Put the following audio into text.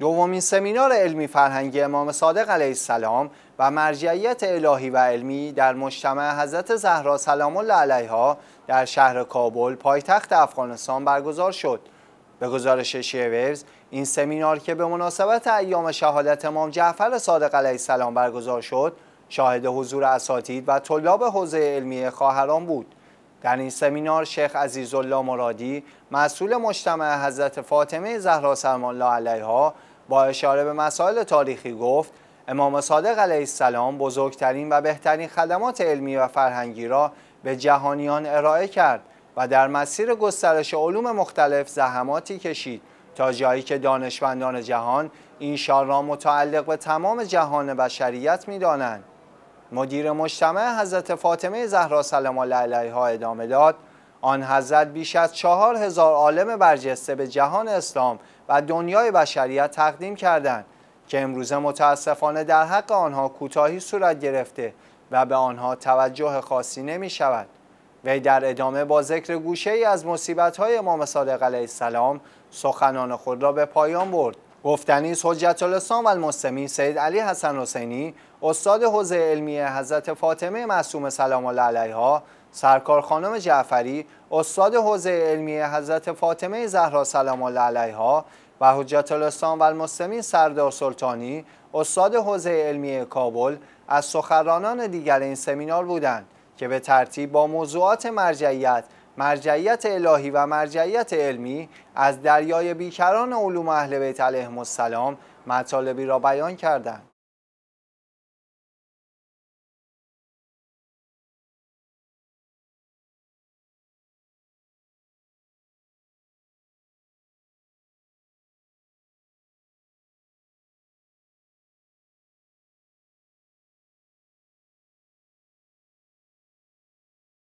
دومین سمینار علمی فرهنگی امام صادق علیه السلام و مرجعیت الهی و علمی در مجتمع حضرت زهرا سلام الله علیها در شهر کابل پایتخت افغانستان برگزار شد. به گزارش شیویرز این سمینار که به مناسبت ایام شهادت امام جعفر صادق علیه السلام برگزار شد شاهد حضور اساتید و طلاب حوزه علمی خواهران بود. در این سمینار شیخ الله مرادی مسئول مجتمع حضرت فاطمه زهرا سلام الله علیها با اشاره به مسائل تاریخی گفت امام صادق علیه السلام بزرگترین و بهترین خدمات علمی و فرهنگی را به جهانیان ارائه کرد و در مسیر گسترش علوم مختلف زحماتی کشید تا جایی که دانشمندان جهان این شار را متعلق به تمام جهان بشریت دانند. مدیر مجتمع حضرت فاطمه زهرا سلام الله علیها ادامه داد آن حضرت بیش از چهار هزار عالم برجسته به جهان اسلام و دنیای بشریت تقدیم کردند که امروزه متاسفانه در حق آنها کوتاهی صورت گرفته و به آنها توجه خاصی نمی شود. وی در ادامه با ذکر گوشه ای از مصیبت های امام صادق علیه السلام سخنان خود را به پایان برد گفتنی حجت الاسلام و المسلمین سید علی حسن حسینی استاد حوزه علمی حضرت فاطمه معصومه سلام الله علیها سرکار خانم جعفری استاد حوزه علمی حضرت فاطمه زهرا سلام الله علیها و حجت الاسلام و المسلمین سردار سلطانی استاد حوزه علمی کابل از سخرانان دیگر این سمینار بودند که به ترتیب با موضوعات مرجعیت مرجعیت الهی و مرجعیت علمی از دریای بیکران علوم اهل بیت علیهم السلام مطالبی را بیان کردند